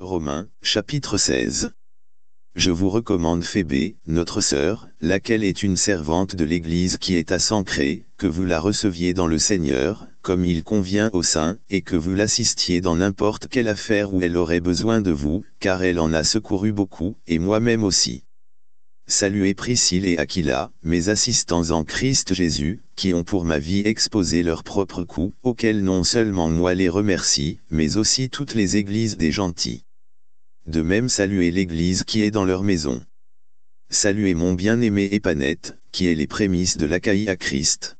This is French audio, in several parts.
Romains, chapitre 16. Je vous recommande Phébé, notre sœur, laquelle est une servante de l'Église qui est à s'ancrer, que vous la receviez dans le Seigneur, comme il convient aux saints, et que vous l'assistiez dans n'importe quelle affaire où elle aurait besoin de vous, car elle en a secouru beaucoup, et moi-même aussi. Saluez Priscille et Aquila, mes assistants en Christ Jésus, qui ont pour ma vie exposé leurs propres coups, auxquels non seulement moi les remercie, mais aussi toutes les églises des gentils de même saluer l'église qui est dans leur maison. Saluer mon bien-aimé Épanette, qui est les prémices de l'accueil à Christ.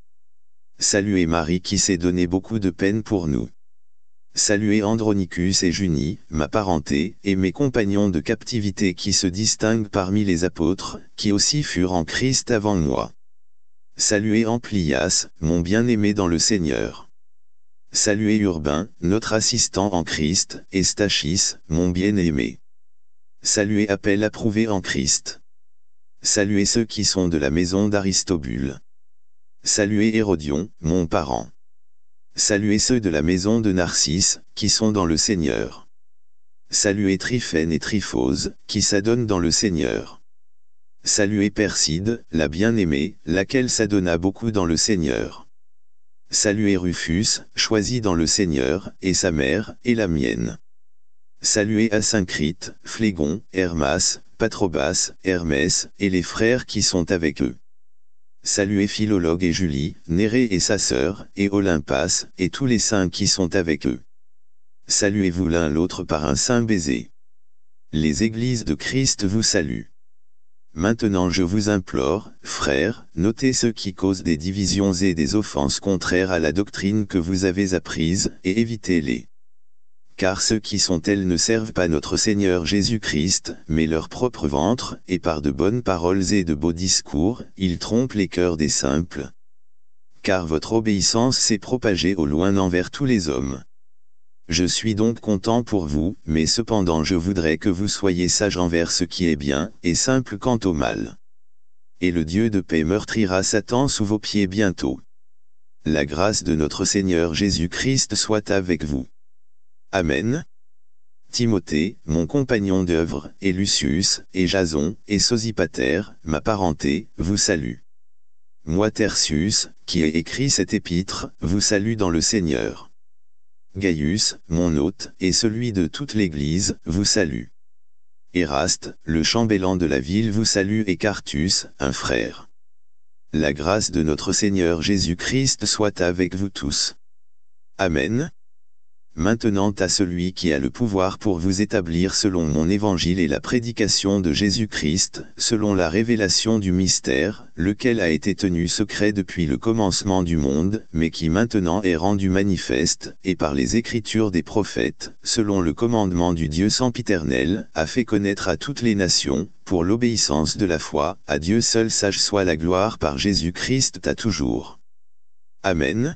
Saluer Marie qui s'est donné beaucoup de peine pour nous. Saluer Andronicus et Junie, ma parenté, et mes compagnons de captivité qui se distinguent parmi les apôtres, qui aussi furent en Christ avant moi. Saluez Amplias, mon bien-aimé dans le Seigneur. Saluer Urbain, notre assistant en Christ, et Stachis, mon bien-aimé. Saluez appel approuvé en Christ. Saluez ceux qui sont de la maison d'Aristobule. Saluez Hérodion, mon parent. Saluez ceux de la maison de Narcisse, qui sont dans le Seigneur. Saluez Tryphène et Tryphose, qui s'adonnent dans le Seigneur. Saluez Perside, la bien-aimée, laquelle s'adonna beaucoup dans le Seigneur. Saluez Rufus, choisi dans le Seigneur, et sa mère, et la mienne saluez Asyncrite, saint Phlégon, Hermas, Patrobas, Hermès, et les frères qui sont avec eux. Saluez Philologue et Julie, Néré et sa sœur, et Olympas, et tous les saints qui sont avec eux. Saluez-vous l'un l'autre par un saint baiser. Les églises de Christ vous saluent. Maintenant je vous implore, frères, notez ceux qui causent des divisions et des offenses contraires à la doctrine que vous avez apprise, et évitez-les car ceux qui sont tels ne servent pas notre Seigneur Jésus-Christ, mais leur propre ventre, et par de bonnes paroles et de beaux discours, ils trompent les cœurs des simples. Car votre obéissance s'est propagée au loin envers tous les hommes. Je suis donc content pour vous, mais cependant je voudrais que vous soyez sage envers ce qui est bien, et simple quant au mal. Et le Dieu de paix meurtrira Satan sous vos pieds bientôt. La grâce de notre Seigneur Jésus-Christ soit avec vous. Amen. Timothée, mon compagnon d'œuvre, et Lucius, et Jason, et Sosipater, ma parenté, vous salue. Moi Tertius, qui ai écrit cet épître, vous salue dans le Seigneur. Gaius, mon hôte, et celui de toute l'Église, vous salue. Eraste, le chambellan de la ville vous salue et Cartus, un frère. La grâce de notre Seigneur Jésus-Christ soit avec vous tous. Amen maintenant à celui qui a le pouvoir pour vous établir selon mon évangile et la prédication de Jésus-Christ, selon la révélation du mystère, lequel a été tenu secret depuis le commencement du monde, mais qui maintenant est rendu manifeste, et par les écritures des prophètes, selon le commandement du Dieu sempiternel, a fait connaître à toutes les nations, pour l'obéissance de la foi, à Dieu seul sage soit la gloire par Jésus-Christ à toujours. Amen.